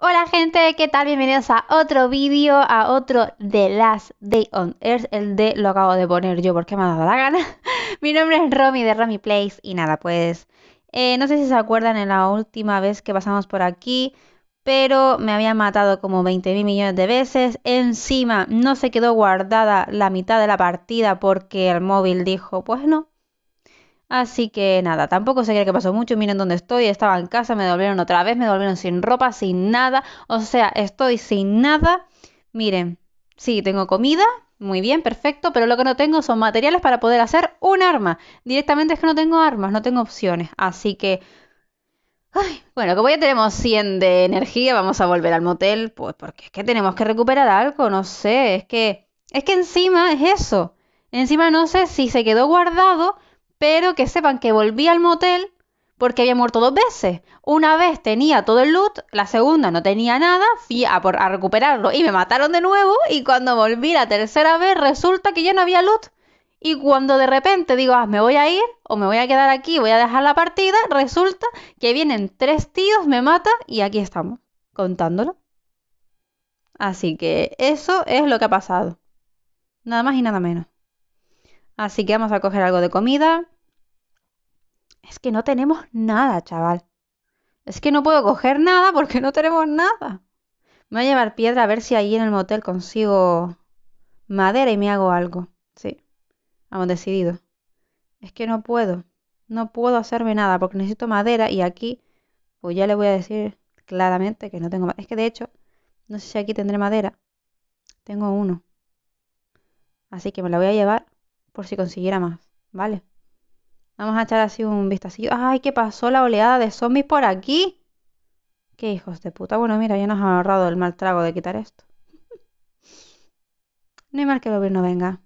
Hola gente, ¿qué tal? Bienvenidos a otro vídeo, a otro The Last Day on Earth. El de lo acabo de poner yo porque me ha dado la gana. Mi nombre es Romy de Romy Place y nada, pues eh, no sé si se acuerdan en la última vez que pasamos por aquí, pero me había matado como 20 mil millones de veces. Encima no se quedó guardada la mitad de la partida porque el móvil dijo, pues no, Así que nada, tampoco sé qué que pasó mucho. Miren dónde estoy, estaba en casa, me devolvieron otra vez, me devolvieron sin ropa, sin nada. O sea, estoy sin nada. Miren, sí, tengo comida, muy bien, perfecto, pero lo que no tengo son materiales para poder hacer un arma. Directamente es que no tengo armas, no tengo opciones. Así que... bueno, como ya tenemos 100 de energía, vamos a volver al motel, pues porque es que tenemos que recuperar algo, no sé, es que... Es que encima es eso. Encima no sé si se quedó guardado pero que sepan que volví al motel porque había muerto dos veces. Una vez tenía todo el loot, la segunda no tenía nada, fui a, por, recuperarlo y me mataron de nuevo y cuando volví la tercera vez resulta que ya no había loot. Y cuando de repente digo, ah, me voy a ir o me voy a quedar aquí, voy a dejar la partida, resulta que vienen tres tíos, me matan y aquí estamos, contándolo. Así que eso es lo que ha pasado. Nada más y nada menos. Así que vamos a coger algo de comida. Es que no tenemos nada, chaval. Es que no puedo coger nada porque no tenemos nada. Me voy a llevar piedra a ver si ahí en el motel consigo madera y me hago algo. Sí, hemos decidido. Es que no puedo. No puedo hacerme nada porque necesito madera y aquí, pues ya le voy a decir claramente que no tengo madera. Es que de hecho, no sé si aquí tendré madera. Tengo uno. Así que me la voy a llevar por si consiguiera más, ¿vale? Vamos a echar así un vistacillo. ¡Ay, qué pasó la oleada de zombies por aquí! ¡Qué hijos de puta! Bueno, mira, ya nos ha ahorrado el mal trago de quitar esto. No hay mal que el gobierno venga.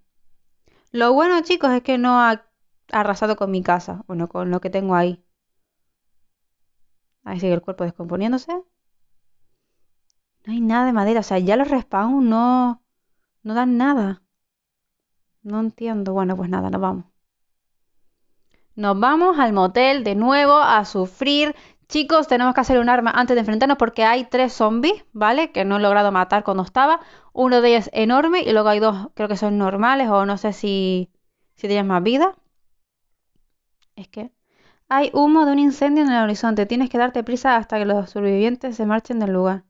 Lo bueno, chicos, es que no ha arrasado con mi casa. Bueno, con lo que tengo ahí. Ahí sigue el cuerpo descomponiéndose. No hay nada de madera. O sea, ya los respawn no, no dan nada. No entiendo. Bueno, pues nada, nos vamos. Nos vamos al motel de nuevo a sufrir. Chicos, tenemos que hacer un arma antes de enfrentarnos porque hay tres zombies, ¿vale? Que no he logrado matar cuando estaba. Uno de ellos es enorme y luego hay dos, creo que son normales o no sé si, si tienes más vida. Es que hay humo de un incendio en el horizonte. Tienes que darte prisa hasta que los sobrevivientes se marchen del lugar.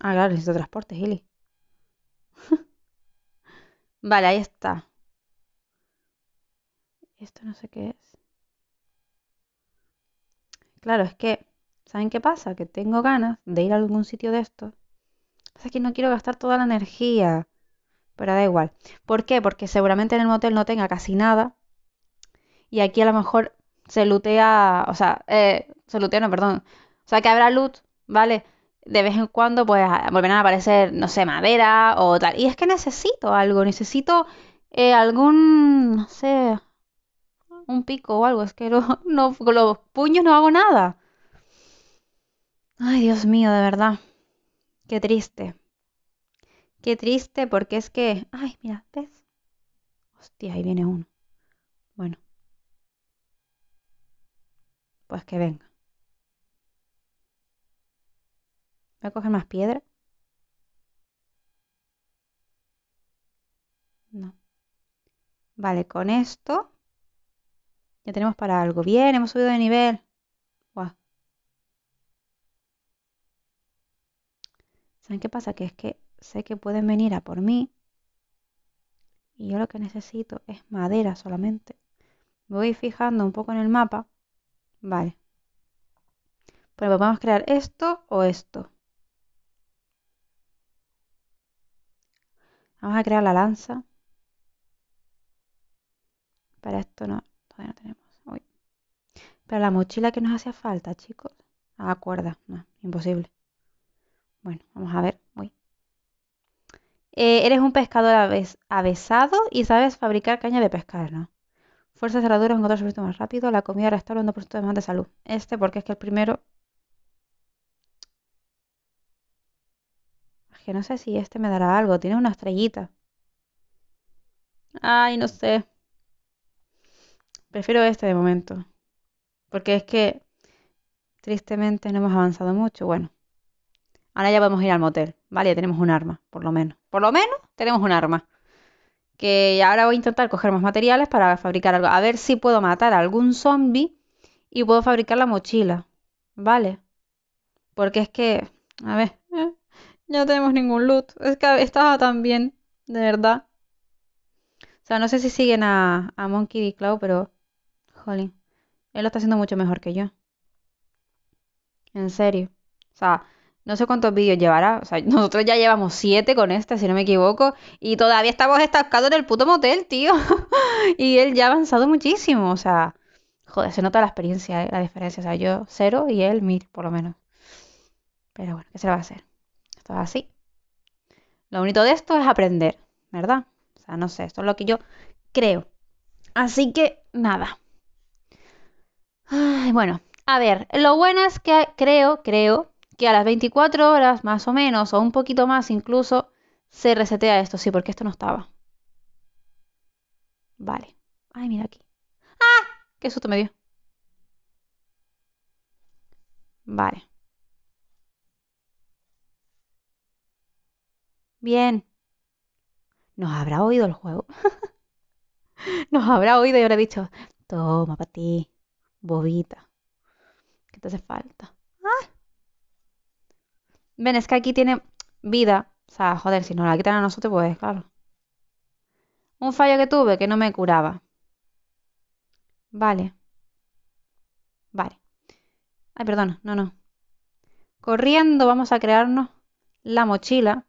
Ah, claro, necesito transporte, Gilly. Vale, ahí está. Esto no sé qué es. Claro, es que, ¿saben qué pasa? Que tengo ganas de ir a algún sitio de estos. Es que no quiero gastar toda la energía. Pero da igual. ¿Por qué? Porque seguramente en el motel no tenga casi nada. Y aquí a lo mejor se lutea. O sea, eh, se lutea, no, perdón. O sea, que habrá luz. ¿vale? de vez en cuando pues volverán a aparecer, no sé, madera o tal. Y es que necesito algo, necesito eh, algún, no sé, un pico o algo. Es que no, con los puños no hago nada. Ay, Dios mío, de verdad. Qué triste. Qué triste porque es que... Ay, mira, ¿ves? Hostia, ahí viene uno. Bueno. Pues que venga. Voy a coger más piedra. No. Vale, con esto ya tenemos para algo. Bien, hemos subido de nivel. Guau. ¿Saben qué pasa? Que es que sé que pueden venir a por mí. Y yo lo que necesito es madera solamente. voy fijando un poco en el mapa. Vale. Pero vamos a crear esto o esto. Vamos a crear la lanza. Para esto no, todavía no tenemos. Uy. Para la mochila que nos hacía falta, chicos. Ah, cuerda, no, imposible. Bueno, vamos a ver. Uy. Eh, eres un pescador avesado y sabes fabricar caña de pescar, ¿no? Fuerza cerradura, en 14% más rápido. La comida restaura un 2% de más de salud. Este, porque es que el primero que no sé si este me dará algo. Tiene una estrellita. Ay, no sé. Prefiero este de momento. Porque es que tristemente no hemos avanzado mucho. Bueno, ahora ya podemos ir al motel. Vale, ya tenemos un arma, por lo menos. Por lo menos tenemos un arma. Que ahora voy a intentar coger más materiales para fabricar algo. A ver si puedo matar a algún zombie y puedo fabricar la mochila. Vale. Porque es que, a ver, eh. Ya tenemos ningún loot. Es que estaba tan bien, de verdad. O sea, no sé si siguen a, Monkey y Cloud, pero. Jolín. Él lo está haciendo mucho mejor que yo. En serio. O sea, no sé cuántos vídeos llevará. O sea, nosotros ya llevamos siete con este, si no me equivoco. Y todavía estamos estancados en el puto motel, tío. y él ya ha avanzado muchísimo. O sea, joder, se nota la experiencia, eh, la diferencia. O sea, yo cero y él mil, por lo menos. Pero bueno, ¿qué se le va a hacer? así. Lo bonito de esto es aprender, ¿verdad? O sea, no sé, esto es lo que yo creo. Así que nada. bueno, a ver, lo bueno es que creo, creo que a las 24 horas más o menos, o un poquito más incluso, se resetea esto, sí, porque esto no estaba. Vale. Ay, mira aquí. ¡Ah! ¡Qué susto me dio! Vale. Bien. ¿Nos habrá oído el juego? Nos habrá oído y habrá dicho, toma para ti, bobita. ¿Qué te hace falta? ¿Ah? Ven, es que aquí tiene vida. O sea, joder, si nos la quitan a nosotros, pues claro. Un fallo que tuve que no me curaba. Vale. Vale. Ay, perdona, no, no. Corriendo vamos a crearnos la mochila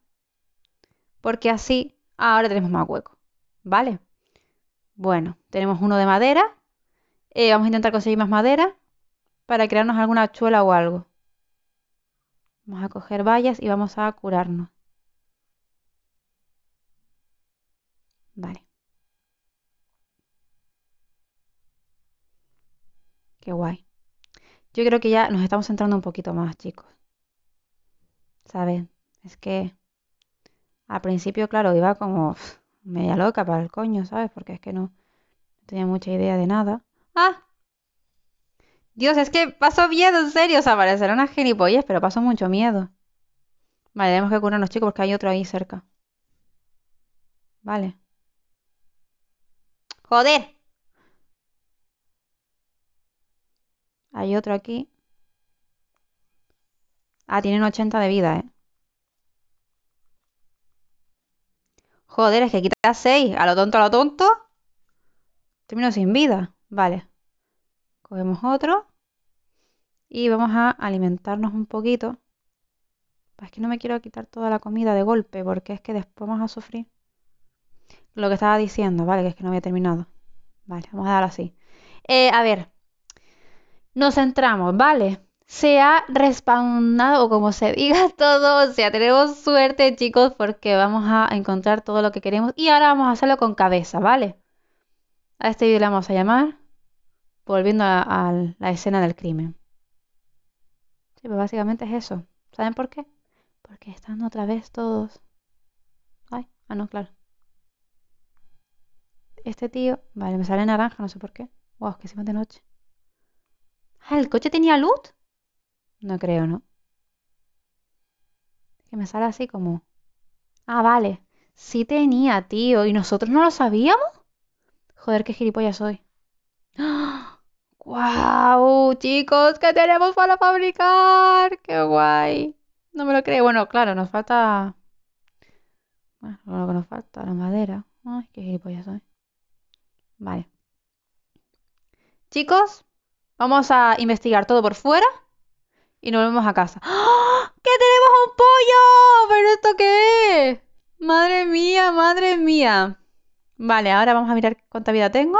porque así ahora tenemos más hueco, ¿vale? Bueno, tenemos uno de madera, eh, vamos a intentar conseguir más madera para crearnos alguna chuela o algo. Vamos a coger vallas y vamos a curarnos. Vale. Qué guay. Yo creo que ya nos estamos entrando un poquito más, chicos. ¿Saben? Es que al principio, claro, iba como media loca para el coño, ¿sabes? Porque es que no, tenía mucha idea de nada. ¡Ah! Dios, es que pasó miedo, en serio. O sea, parecerá unas gilipollas, pero pasó mucho miedo. Vale, tenemos que curarnos, chicos, porque hay otro ahí cerca. Vale. ¡Joder! Hay otro aquí. Ah, tienen 80 de vida, ¿eh? Joder, es que quita 6. A lo tonto, a lo tonto. Termino sin vida. Vale. Cogemos otro. Y vamos a alimentarnos un poquito. Es que no me quiero quitar toda la comida de golpe, porque es que después vamos a sufrir. Lo que estaba diciendo, ¿vale? Que es que no había terminado. Vale, vamos a dar así. Eh, a ver. Nos centramos, ¿vale? se ha respawnado, o como se diga todo. O sea, tenemos suerte, chicos, porque vamos a encontrar todo lo que queremos. Y ahora vamos a hacerlo con cabeza, ¿vale? A este vídeo le vamos a llamar Volviendo a, la escena del crimen. Sí, pues básicamente es eso. ¿Saben por qué? Porque están otra vez todos. Ay, ah, no, claro. Este tío. Vale, me sale naranja, no sé por qué. Wow, es que hicimos de noche. Ah, el coche tenía luz. No creo, ¿no? Que me sale así como... Ah, vale. Sí tenía, tío. ¿Y nosotros no lo sabíamos? Joder, qué gilipollas soy. ¡Guau! ¡Wow! Chicos, ¿qué tenemos para fabricar? ¡Qué guay! No me lo creo. Bueno, claro, nos falta... Bueno, lo que nos falta, la madera. Ay, qué gilipollas soy. Vale. Chicos, vamos a investigar todo por fuera y nos volvemos a casa. ¡Ah! ¡Que tenemos un pollo! ¿Pero esto qué es? Madre mía, madre mía. Vale, ahora vamos a mirar cuánta vida tengo.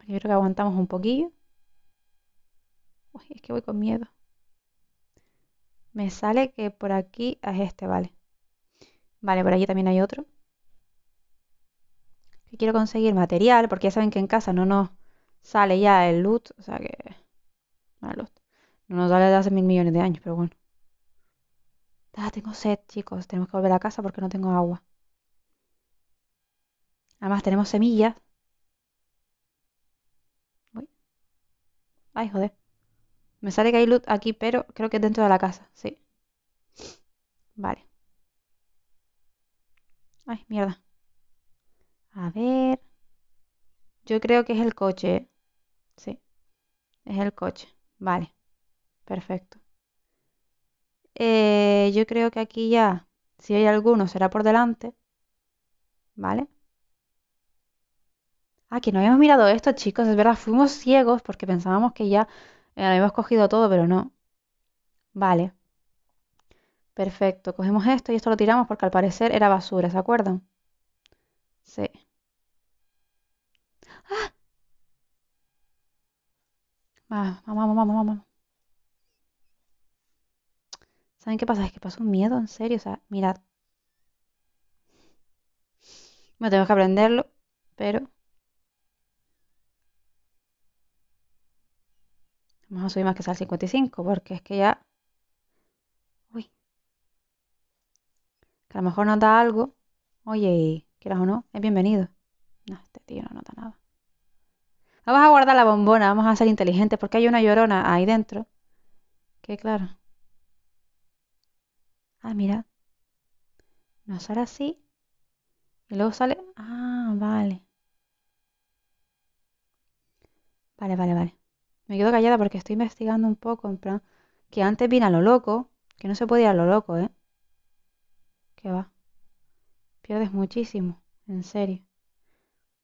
Yo creo que aguantamos un poquillo. Uy, es que voy con miedo. Me sale que por aquí es este, vale. Vale, por aquí también hay otro. Que quiero conseguir material, porque ya saben que en casa no nos sale ya el loot. O sea que... malo loot. No nos sale de hace mil millones de años, pero bueno. Ah, tengo sed, chicos. Tenemos que volver a casa porque no tengo agua. Además, tenemos semillas. Ay, joder. Me sale que hay luz aquí, pero creo que es dentro de la casa. Sí. Vale. Ay, mierda. A ver. Yo creo que es el coche. ¿eh? Sí. Es el coche. Vale. Perfecto. Eh, yo creo que aquí ya, si hay alguno, será por delante. ¿Vale? Ah, que no habíamos mirado esto, chicos. Es verdad, fuimos ciegos porque pensábamos que ya eh, habíamos cogido todo, pero no. Vale. Perfecto. Cogemos esto y esto lo tiramos porque al parecer era basura, ¿se acuerdan? Sí. ¡Ah! vamos, vamos, vamos, vamos. ¿Saben qué pasa? Es que pasó un miedo, en serio. O sea, mirad. Me tengo que aprenderlo, pero. Vamos a subir más que sal 55, porque es que ya. Uy. Que a lo mejor nota algo. Oye, quieras o no, es bienvenido. No, este tío no nota nada. Vamos a guardar la bombona, vamos a ser inteligentes, porque hay una llorona ahí dentro. Que claro. Ah, mira. No sale así. Y luego sale. Ah, vale. Vale, vale, vale. Me quedo callada porque estoy investigando un poco, en plan. Que antes vino a lo loco. Que no se podía a lo loco, ¿eh? Que va. Pierdes muchísimo. En serio.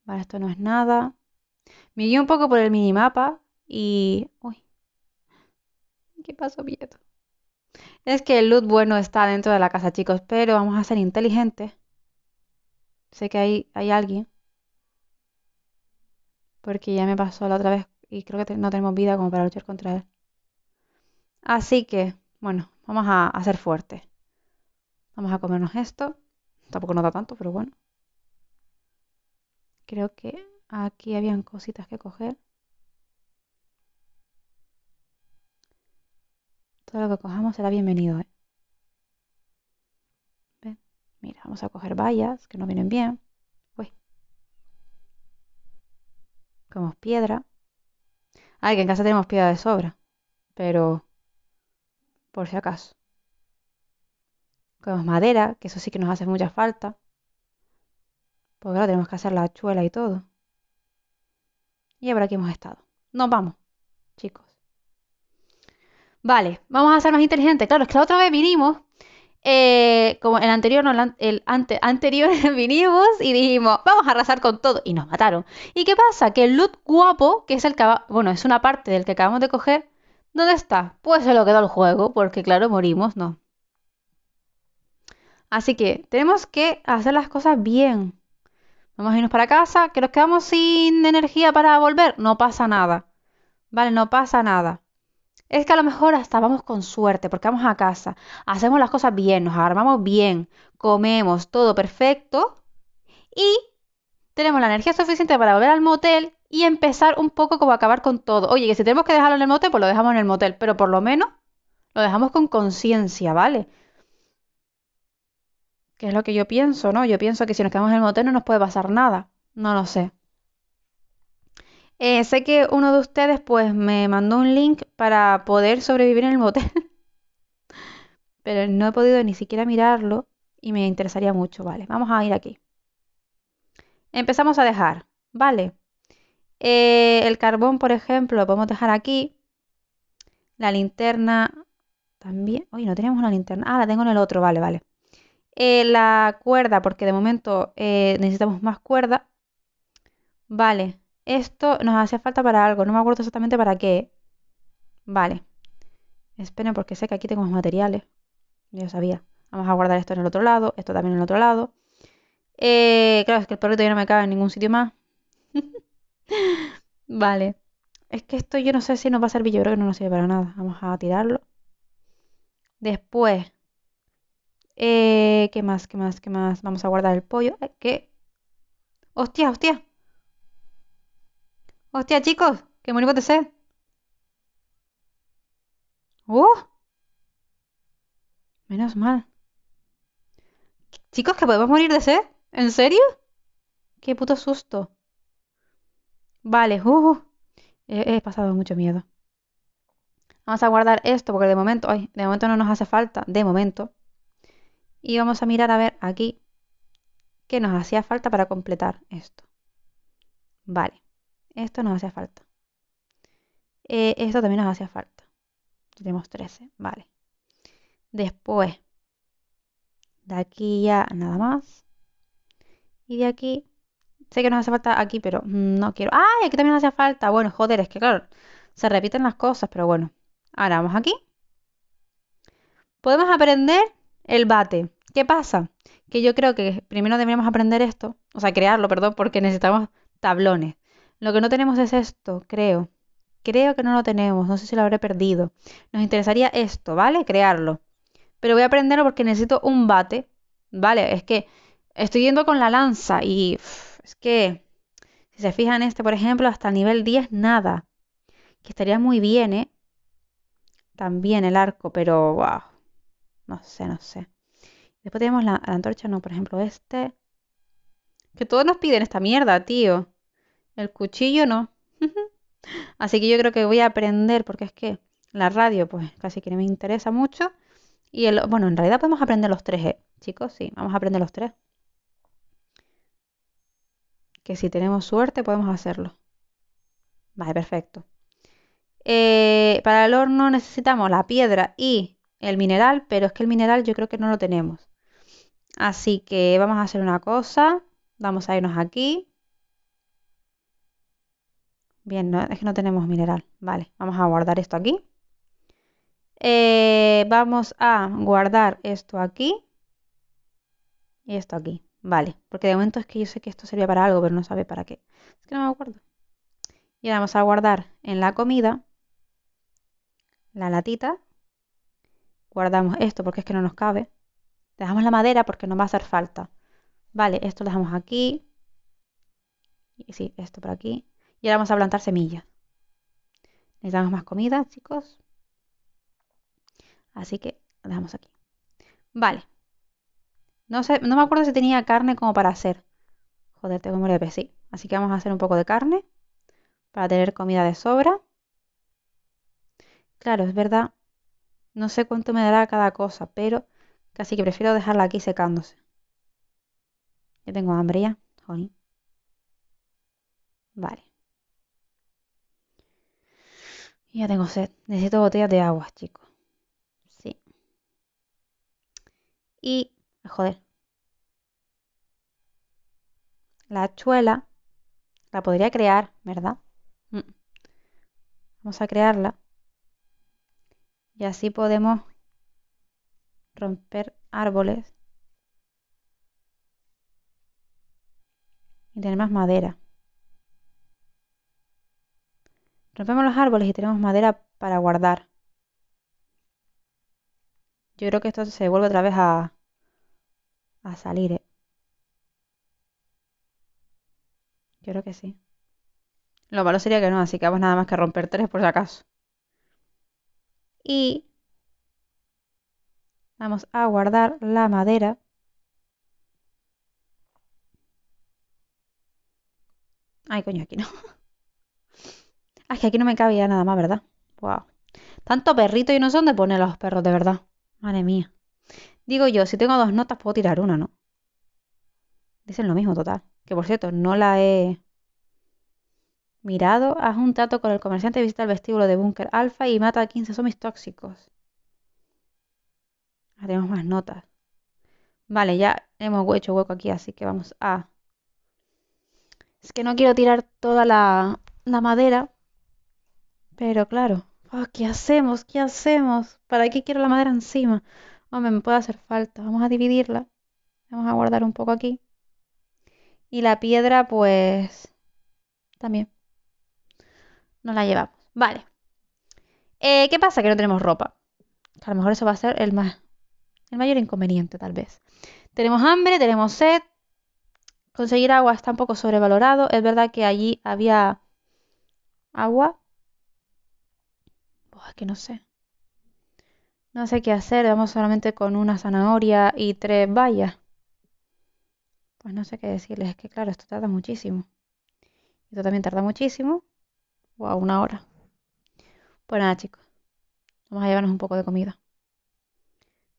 Vale, esto no es nada. Me guío un poco por el minimapa y. Uy. ¿Qué pasó, Pieto? Es que el loot bueno está dentro de la casa, chicos, pero vamos a ser inteligentes. Sé que hay, hay alguien. Porque ya me pasó la otra vez y creo que no tenemos vida como para luchar contra él. Así que, bueno, vamos a, a ser fuertes. Vamos a comernos esto. Tampoco nos da tanto, pero bueno. Creo que aquí habían cositas que coger. Todo lo que cojamos será bienvenido. ¿eh? Mira, vamos a coger vallas que no vienen bien. Uy. Cogemos piedra. Ay, ah, que en casa tenemos piedra de sobra. Pero, por si acaso. Cogemos madera, que eso sí que nos hace mucha falta. Porque ahora tenemos que hacer la chuela y todo. Y ahora aquí hemos estado. Nos vamos, chicos. Vale, vamos a ser más inteligentes. Claro, es que la otra vez vinimos, eh, como el anterior, el, anterior vinimos y dijimos, vamos a arrasar con todo. Y nos mataron. ¿Y qué pasa? Que el loot guapo, que es el que, bueno, es una parte del que acabamos de coger, ¿dónde está? Pues se lo quedó el juego, porque claro, morimos, ¿no? Así que tenemos que hacer las cosas bien. Vamos a irnos para casa, que nos quedamos sin energía para volver. No pasa nada. Vale, no pasa nada. Es que a lo mejor hasta vamos con suerte, porque vamos a casa, hacemos las cosas bien, nos armamos bien, comemos todo perfecto y tenemos la energía suficiente para volver al motel y empezar un poco como acabar con todo. Oye, que si tenemos que dejarlo en el motel, pues lo dejamos en el motel, pero por lo menos lo dejamos con conciencia, ¿vale? Que es lo que yo pienso, ¿no? Yo pienso que si nos quedamos en el motel no nos puede pasar nada. No lo sé. Eh, sé que uno de ustedes pues me mandó un link para poder sobrevivir en el motel, pero no he podido ni siquiera mirarlo y me interesaría mucho, vale. Vamos a ir aquí. Empezamos a dejar, vale. Eh, el carbón, por ejemplo, lo podemos dejar aquí. La linterna también. Uy, no tenemos una linterna. Ah, la tengo en el otro, vale, vale. Eh, la cuerda, porque de momento necesitamos más cuerda. Vale, esto nos hacía falta para algo, no me acuerdo exactamente para qué. Vale. Esperen porque sé que aquí tengo materiales. Yo sabía. Vamos a guardar esto en el otro lado, esto también en el otro lado. Eh, claro, es que el perrito ya no me cabe en ningún sitio más. vale. Es que esto yo no sé si nos va a servir, yo creo que no nos sirve para nada. Vamos a tirarlo. Después, eh, ¿qué más? ¿Qué más? ¿Qué más? Vamos a guardar el pollo. Eh, ¿Qué? ¡Hostia, hostia! Hostia, chicos, ¡Qué morimos de sed. ¡Oh! Menos mal. Chicos, que podemos morir de sed. ¿En serio? Qué puto susto. Vale, uh, uh, he, he, pasado mucho miedo. Vamos a guardar esto porque de momento, ay, de momento no nos hace falta, de momento. Y vamos a mirar a ver aquí qué nos hacía falta para completar esto. Vale. Esto nos hacía falta. Eh, esto también nos hacía falta. Tenemos 13, vale. Después, de aquí ya nada más. Y de aquí, sé que nos hace falta aquí, pero no quiero. ¡Ay! Aquí también nos hace falta. Bueno, joder, es que claro, se repiten las cosas, pero bueno. Ahora vamos aquí. Podemos aprender el bate. ¿Qué pasa? Que yo creo que primero deberíamos aprender esto, o sea, crearlo, perdón, porque necesitamos tablones. Lo que no tenemos es esto, creo. Creo que no lo tenemos, no sé si lo habré perdido. Nos interesaría esto, ¿vale? Crearlo. Pero voy a aprenderlo porque necesito un bate, ¿vale? Es que estoy yendo con la lanza y es que, si se fijan este, por ejemplo, hasta el nivel 10, nada. Que estaría muy bien, ¿eh? También el arco, pero No sé, no sé. Después tenemos la antorcha, no, por ejemplo, este. Que todos nos piden esta mierda, tío. El cuchillo no. Así que yo creo que voy a aprender, porque es que la radio, pues casi que no me interesa mucho. Y el, bueno, en realidad podemos aprender los tres, ¿eh? chicos, sí, vamos a aprender los tres. Que si tenemos suerte podemos hacerlo. Vale, perfecto. Eh, para el horno necesitamos la piedra y el mineral, pero es que el mineral yo creo que no lo tenemos. Así que vamos a hacer una cosa. Vamos a irnos aquí. Bien, es que no tenemos mineral. Vale, vamos a guardar esto aquí. Eh, vamos a guardar esto aquí y esto aquí. Vale, porque de momento es que yo sé que esto servía para algo, pero no sabe para qué. Es que no me acuerdo. Y ahora vamos a guardar en la comida la latita. Guardamos esto porque es que no nos cabe. Dejamos la madera porque nos va a hacer falta. Vale, esto lo dejamos aquí. Y sí, esto por aquí. Y ahora vamos a plantar semillas. Necesitamos más comida, chicos. Así que lo dejamos aquí. Vale. No, sé, no me acuerdo si tenía carne como para hacer. Joder, tengo memoria de pez, sí. Así que vamos a hacer un poco de carne para tener comida de sobra. Claro, es verdad. No sé cuánto me dará cada cosa, pero casi que prefiero dejarla aquí secándose. Yo tengo hambre ya, Joder. Vale. Ya tengo sed. Necesito botellas de agua, chicos. Sí. Y, joder. La chuela. la podría crear, ¿verdad? Mm. Vamos a crearla. Y así podemos romper árboles y tener más madera. Rompemos los árboles y tenemos madera para guardar. Yo creo que esto se vuelve otra vez a, salir. ¿eh? Yo creo que sí. Lo malo sería que no, así que vamos nada más que romper tres por si acaso. Y vamos a guardar la madera. Ay, coño, aquí no. Ah, es que aquí no me cabía nada más, ¿verdad? Wow. Tanto perrito y no son de poner a los perros, de verdad. Madre mía. Digo yo, si tengo dos notas puedo tirar una, ¿no? Dicen lo mismo, total. Que por cierto, no la he mirado. Haz un trato con el comerciante, visita el vestíbulo de Bunker Alpha y mata a 15 zombies tóxicos. Haremos ah, tenemos más notas. Vale, ya hemos hecho hueco aquí, así que vamos a... Es que no quiero tirar toda la, la madera pero claro, oh, ¿qué hacemos? ¿Qué hacemos? ¿Para qué quiero la madera encima? Hombre, me puede hacer falta. Vamos a dividirla. Vamos a guardar un poco aquí. Y la piedra, pues... También. Nos la llevamos. Vale. Eh, ¿Qué pasa? Que no tenemos ropa. A lo mejor eso va a ser el, más, el mayor inconveniente, tal vez. Tenemos hambre, tenemos sed. Conseguir agua está un poco sobrevalorado. Es verdad que allí había agua, Oh, es que no sé. No sé qué hacer, vamos solamente con una zanahoria y tres vallas Pues no sé qué decirles, es que claro, esto tarda muchísimo. Esto también tarda muchísimo. O a una hora. Pues nada, chicos. Vamos a llevarnos un poco de comida.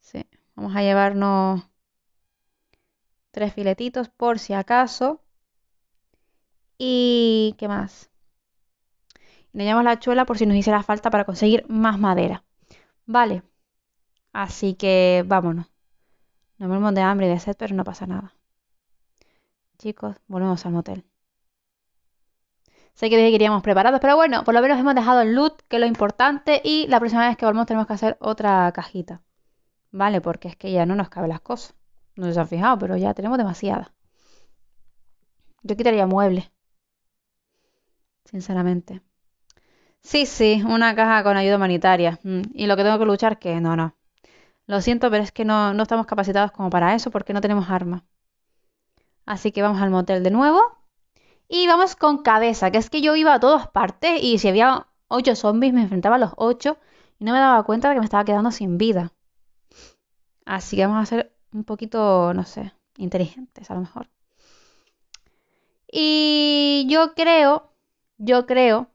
Sí, vamos a llevarnos tres filetitos por si acaso. ¿Y qué más? Le llamamos la chuela por si nos hiciera falta para conseguir más madera. Vale. Así que vámonos. Nos morimos de hambre y de sed, pero no pasa nada. Chicos, volvemos al motel. Sé que dije que iríamos preparados, pero bueno, por lo menos hemos dejado el loot, que es lo importante, y la próxima vez que volvamos tenemos que hacer otra cajita. Vale, porque es que ya no nos caben las cosas. No se han fijado, pero ya tenemos demasiada Yo quitaría muebles. Sinceramente. Sí, sí, una caja con ayuda humanitaria. Mm, y lo que tengo que luchar, que no, no. Lo siento, pero es que no, no estamos capacitados como para eso porque no tenemos armas. Así que vamos al motel de nuevo. Y vamos con cabeza, que es que yo iba a todas partes y si había ocho zombies me enfrentaba a los ocho y no me daba cuenta de que me estaba quedando sin vida. Así que vamos a ser un poquito, no sé, inteligentes a lo mejor. Y yo creo, yo creo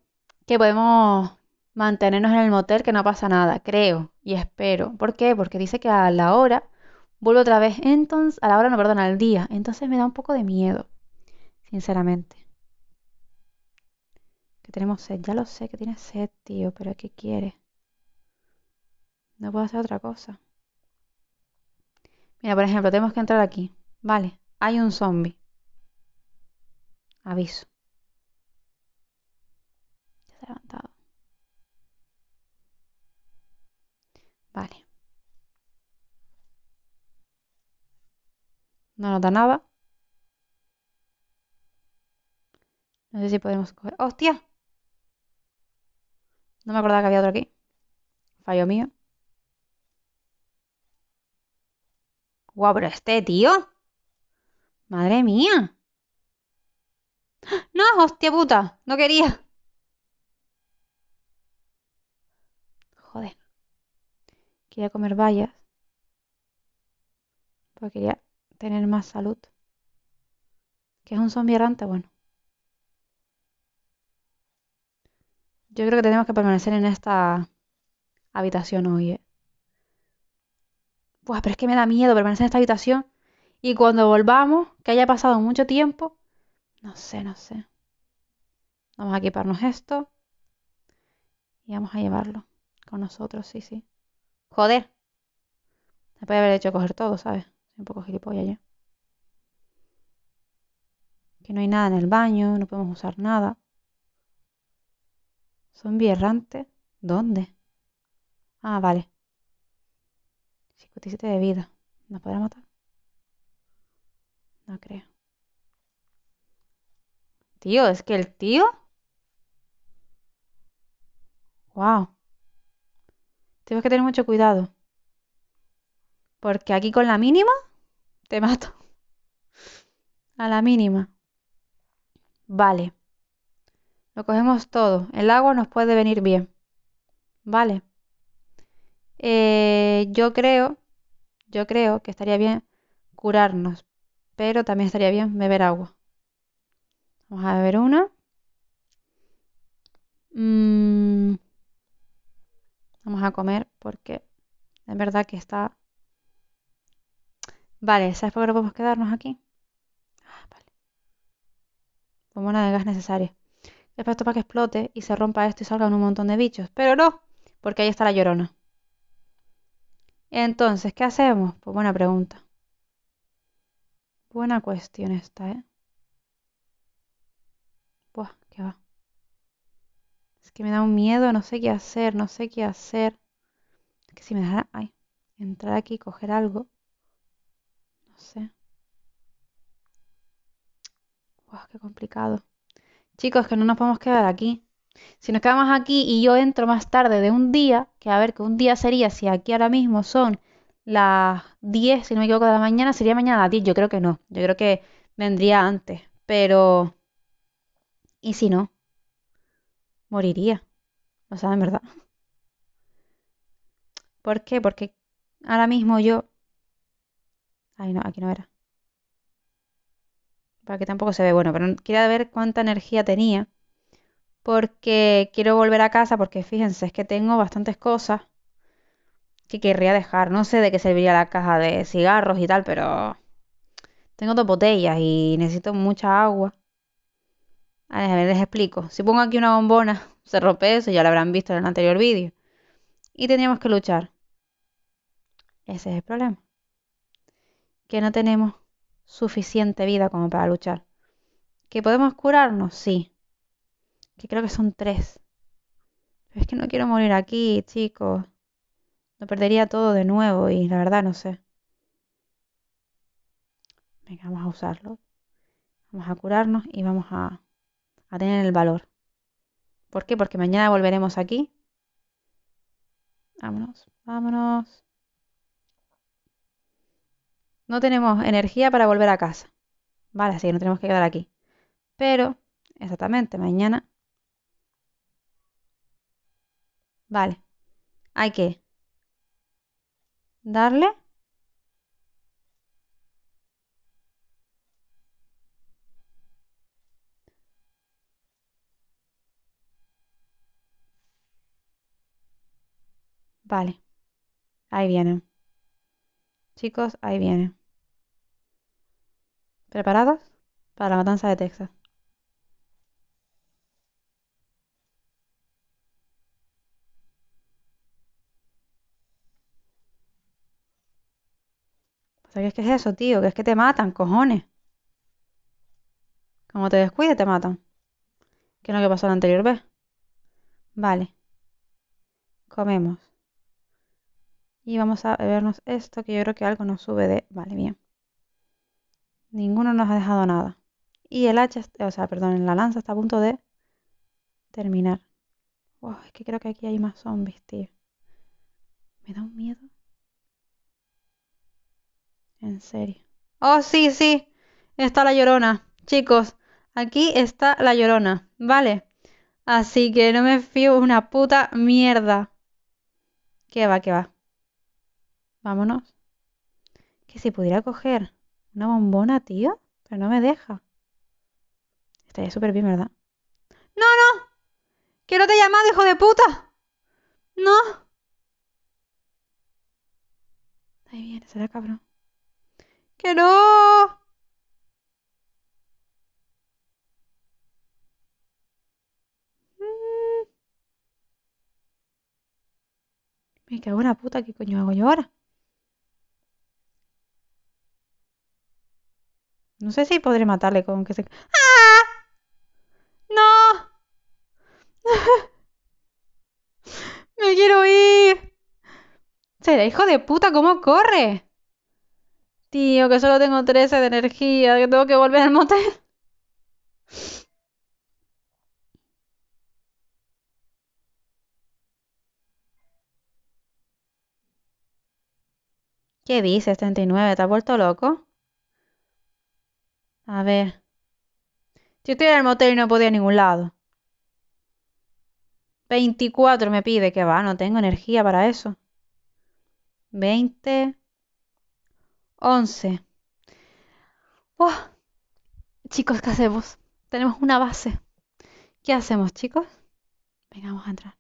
que podemos mantenernos en el motel, que no pasa nada, creo y espero. ¿Por qué? Porque dice que a la hora vuelvo otra vez, entonces, a la hora no, perdón, al día. Entonces me da un poco de miedo, sinceramente. Que tenemos sed, ya lo sé que tiene sed, tío, pero ¿qué quiere? No puedo hacer otra cosa. Mira, por ejemplo, tenemos que entrar aquí. Vale, hay un zombie. Aviso levantado. Vale. No nota nada. No sé si podemos coger... ¡Hostia! No me acordaba que había otro aquí. Fallo mío. ¡Guau, pero este tío! ¡Madre mía! ¡Ah! ¡No, hostia puta! No quería. quería comer vallas. porque quería tener más salud. Que es un zombie errante, bueno. Yo creo que tenemos que permanecer en esta habitación hoy. pues Buah, pero es que me da miedo permanecer en esta habitación. Y cuando volvamos, que haya pasado mucho tiempo, no sé, no sé. Vamos a equiparnos esto y vamos a llevarlo con nosotros, sí, sí. Joder. Me puede haber hecho coger todo, ¿sabes? Un poco gilipollas ya. Que no hay nada en el baño, no podemos usar nada. Son errante. ¿Dónde? Ah, vale. 57 de vida. ¿Nos podrá matar? No creo. Tío, es que el tío. Wow. Tienes que tener mucho cuidado. Porque aquí con la mínima te mato. A la mínima. Vale. Lo cogemos todo. El agua nos puede venir bien. Vale. Eh, yo creo, yo creo que estaría bien curarnos, pero también estaría bien beber agua. Vamos a beber una. Mmm... Vamos a comer porque es verdad que está... Vale, ¿sabes por qué no podemos quedarnos aquí? Ah, vale. Pomona de gas necesaria. esto para que explote y se rompa esto y salgan un montón de bichos. Pero no, porque ahí está la llorona. Entonces, ¿qué hacemos? Pues buena pregunta. Buena cuestión esta, ¿eh? Buah, qué va que me da un miedo, no sé qué hacer, no sé qué hacer. Que si me dejara, ay, entrar aquí y coger algo. No sé. Wow, qué complicado. Chicos, que no nos podemos quedar aquí. Si nos quedamos aquí y yo entro más tarde de un día, que a ver, que un día sería, si aquí ahora mismo son las 10, si no me equivoco, de la mañana, sería mañana a las 10. Yo creo que no. Yo creo que vendría antes. Pero... ¿Y si no? moriría. Lo saben, ¿verdad? ¿Por qué? Porque ahora mismo yo... Ay, no, aquí no era. Para que tampoco se ve bueno, pero quería ver cuánta energía tenía. Porque quiero volver a casa, porque fíjense, es que tengo bastantes cosas que querría dejar. No sé de qué serviría la caja de cigarros y tal, pero tengo dos botellas y necesito mucha agua. A ver, les explico. Si pongo aquí una bombona, se rompe eso, ya lo habrán visto en el anterior vídeo. Y teníamos que luchar. Ese es el problema. Que no tenemos suficiente vida como para luchar. Que podemos curarnos, sí. Que creo que son tres. es que no quiero morir aquí, chicos. Lo perdería todo de nuevo y la verdad no sé. Venga, vamos a usarlo. Vamos a curarnos y vamos a a tener el valor. ¿Por qué? Porque mañana volveremos aquí. Vámonos, vámonos. No tenemos energía para volver a casa. Vale, así que no tenemos que quedar aquí. Pero, exactamente, mañana. Vale. Hay que darle Vale. Ahí viene. Chicos, ahí viene. ¿Preparados? Para la matanza de Texas. ¿qué es que es eso, tío? Que es que te matan, cojones. Como te descuides, te matan. ¿Qué es lo que pasó la anterior vez. Vale. Comemos. Y vamos a vernos esto, que yo creo que algo nos sube de... Vale, bien. Ninguno nos ha dejado nada. Y el hacha, o sea, perdón, la lanza está a punto de terminar. Uf, es que creo que aquí hay más zombies, tío. Me da un miedo. En serio. ¡Oh, sí, sí! Está la llorona. Chicos, aquí está la llorona, ¿vale? Así que no me fío una puta mierda. ¿Qué va, qué va? Vámonos. Que si pudiera coger una bombona, tío, pero no me deja. Estaría súper bien, ¿verdad? ¡No, no! ¡Que no te he llamado, hijo de puta! ¡No! Ahí viene, será cabrón. ¡Que no! Mm. Me cago en la puta, ¿qué coño hago yo ahora? No sé si podré matarle con que se... ¡Ah! ¡No! ¡Me quiero ir! ¿Será hijo de puta cómo corre? Tío, que solo tengo 13 de energía, que tengo que volver al motel. ¿Qué dices, 39? ¿Te has vuelto loco? A ver. Yo estoy en el motel y no podía a ningún lado. 24 me pide que va, no tengo energía para eso. 20. 11. chicos, ¿qué hacemos? Tenemos una base. ¿Qué hacemos, chicos? Venga, vamos a entrar.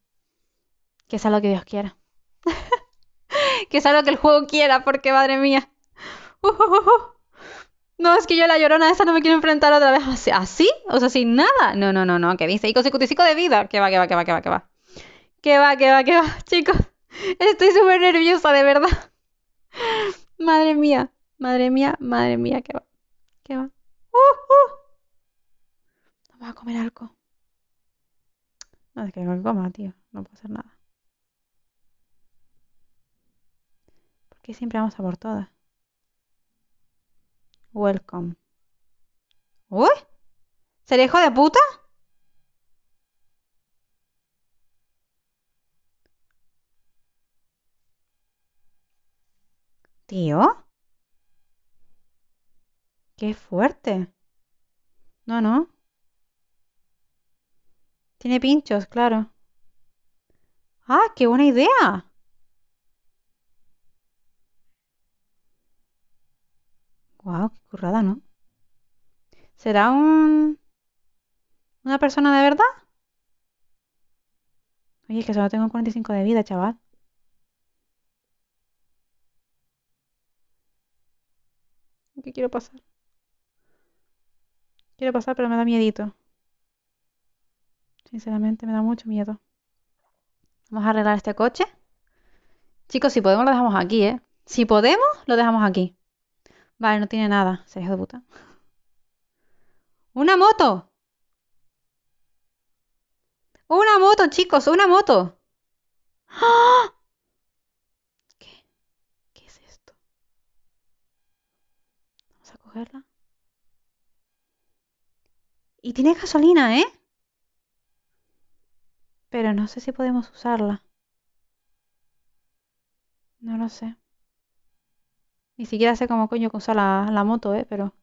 Que sea lo que Dios quiera. que sea lo que el juego quiera, porque madre mía. Uh, uh, uh, no, es que yo la llorona esa no me quiero enfrentar otra vez así, o sea, sin nada. No, no, no, no, que dice, y con 55 de vida, que va, que va, que va, que va, que va. Que va, que va, que va, chicos. Estoy súper nerviosa, de verdad. Madre mía, madre mía, madre mía, que va, que va. ¡Uh, uh! Vamos a comer algo. No, es que no coma, tío, no puedo hacer nada. porque siempre vamos a por todas? Welcome. ¿Uy? ¿Sería hijo de puta? ¿Tío? ¡Qué fuerte! No, no. Tiene pinchos, claro. ¡Ah, qué buena idea! Wow, qué currada, ¿no? ¿Será un... una persona de verdad? Oye, es que solo tengo 45 de vida, chaval. ¿Qué quiero pasar? Quiero pasar, pero me da miedito. Sinceramente, me da mucho miedo. Vamos a arreglar este coche. Chicos, si podemos lo dejamos aquí, ¿eh? Si podemos, lo dejamos aquí. Vale, no tiene nada. Se de puta. ¡Una moto! ¡Una moto, chicos! ¡Una moto! ¡Ah! ¿Qué? ¿Qué es esto? Vamos a cogerla. Y tiene gasolina, ¿eh? Pero no sé si podemos usarla. No lo sé. Ni siquiera sé cómo coño usa la, moto, ¿eh? Pero...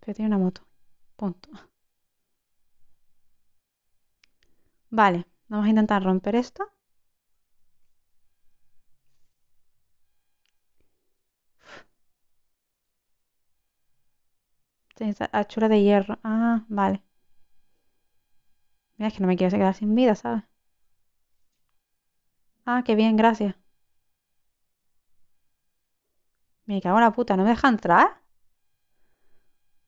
Pero tiene una moto. Punto. Vale, vamos a intentar romper esto. Hachura de hierro. Ah, vale. Mira, es que no me quiero quedar sin vida, ¿sabes? Ah, qué bien, gracias. Me cago en la puta, ¿no me deja entrar?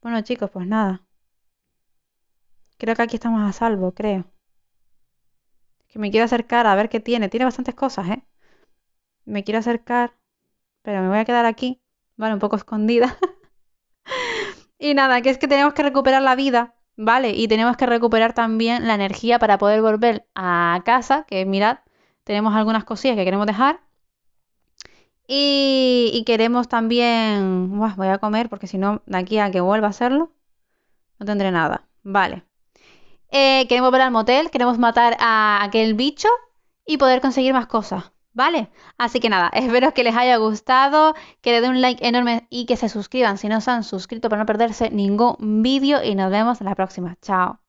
Bueno, chicos, pues nada. Creo que aquí estamos a salvo, creo. Que me quiero acercar a ver qué tiene. Tiene bastantes cosas, ¿eh? Me quiero acercar, pero me voy a quedar aquí. Vale, un poco escondida. y nada, que es que tenemos que recuperar la vida, ¿vale? Y tenemos que recuperar también la energía para poder volver a casa, que mirad, tenemos algunas cosillas que queremos dejar. Y, queremos también... voy a comer porque si no, de aquí a que vuelva a hacerlo, no tendré nada. Vale. Eh, queremos volver al motel, queremos matar a aquel bicho y poder conseguir más cosas, ¿vale? Así que nada, espero que les haya gustado, que le den un like enorme y que se suscriban si no se han suscrito para no perderse ningún vídeo y nos vemos en la próxima. Chao.